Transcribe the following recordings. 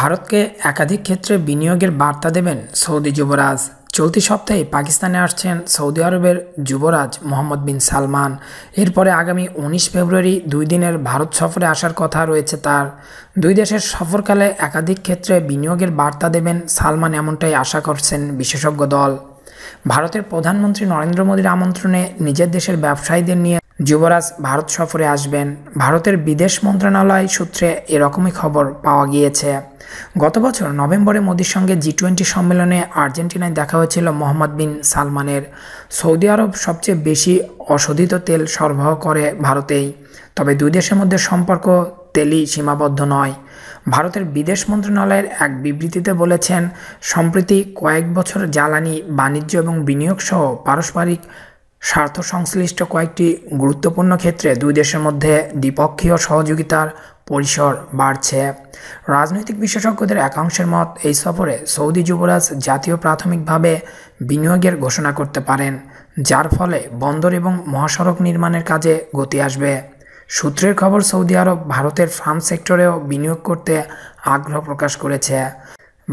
ভারতকে একাধিক ক্ষেত্রে বিনিয়োগের বার্তা দেবেন সৌদি যুবরাজ চলতি সপ্তাহে পাকিস্তানে আসছেন সৌদি আরবের যুবরাজ মোহাম্মদ বিন সালমান এরপরে আগামী উনিশ ফেব্রুয়ারি দুই দিনের ভারত সফরে আসার কথা রয়েছে তার দুই দেশের সফরকালে একাধিক ক্ষেত্রে বিনিয়োগের বার্তা দেবেন সালমান এমনটাই আশা করছেন বিশেষজ্ঞ দল ভারতের প্রধানমন্ত্রী নরেন্দ্র মোদীর আমন্ত্রণে নিজের দেশের ব্যবসায়ীদের নিয়ে যুবরাজ ভারত সফরে আসবেন ভারতের বিদেশ মন্ত্রণালয় সূত্রে এরকমই খবর পাওয়া গিয়েছে গত বছর নভেম্বরে মোদির সঙ্গে জি টোয়েন্টি সম্মেলনে আর্জেন্টিনায় দেখা হয়েছিল মোহাম্মদ বিন সালমানের সৌদি আরব সবচেয়ে বেশি অশোধিত তেল সরবরাহ করে ভারতেই তবে দুই দেশের মধ্যে সম্পর্ক তেলই সীমাবদ্ধ নয় ভারতের বিদেশ মন্ত্রণালয়ের এক বিবৃতিতে বলেছেন সম্প্রতি কয়েক বছর জ্বালানি বাণিজ্য এবং বিনিয়োগসহ পারস্পরিক স্বার্থ সংশ্লিষ্ট কয়েকটি গুরুত্বপূর্ণ ক্ষেত্রে দুই দেশের মধ্যে দ্বিপক্ষীয় সহযোগিতার পরিসর বাড়ছে রাজনৈতিক বিশেষজ্ঞদের একাংশের মত এই সফরে সৌদি যুবরাজ জাতীয় প্রাথমিকভাবে বিনিয়োগের ঘোষণা করতে পারেন যার ফলে বন্দর এবং মহাসড়ক নির্মাণের কাজে গতি আসবে সূত্রের খবর সৌদি আরব ভারতের ফার্ম সেক্টরেও বিনিয়োগ করতে আগ্রহ প্রকাশ করেছে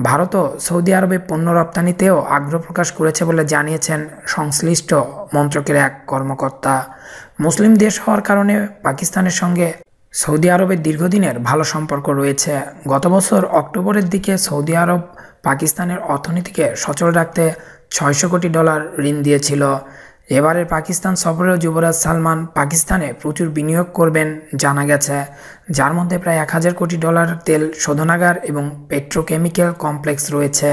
ভারতও সৌদি আরবে পণ্য রপ্তানিতেও আগ্রহ প্রকাশ করেছে বলে জানিয়েছেন সংশ্লিষ্ট মন্ত্রকের এক কর্মকর্তা মুসলিম দেশ হওয়ার কারণে পাকিস্তানের সঙ্গে সৌদি আরবের দীর্ঘদিনের ভালো সম্পর্ক রয়েছে গত বছর অক্টোবরের দিকে সৌদি আরব পাকিস্তানের অর্থনীতিকে সচল রাখতে ছয়শো কোটি ডলার ঋণ দিয়েছিল এবারে পাকিস্তান সফরেও যুবরাজ সালমান পাকিস্তানে প্রচুর বিনিয়োগ করবেন জানা গেছে যার মধ্যে প্রায় এক হাজার কোটি ডলার তেল শোধনাগার এবং পেট্রোকেমিক্যাল কমপ্লেক্স রয়েছে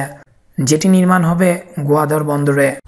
যেটি নির্মাণ হবে গোয়াদর বন্দরে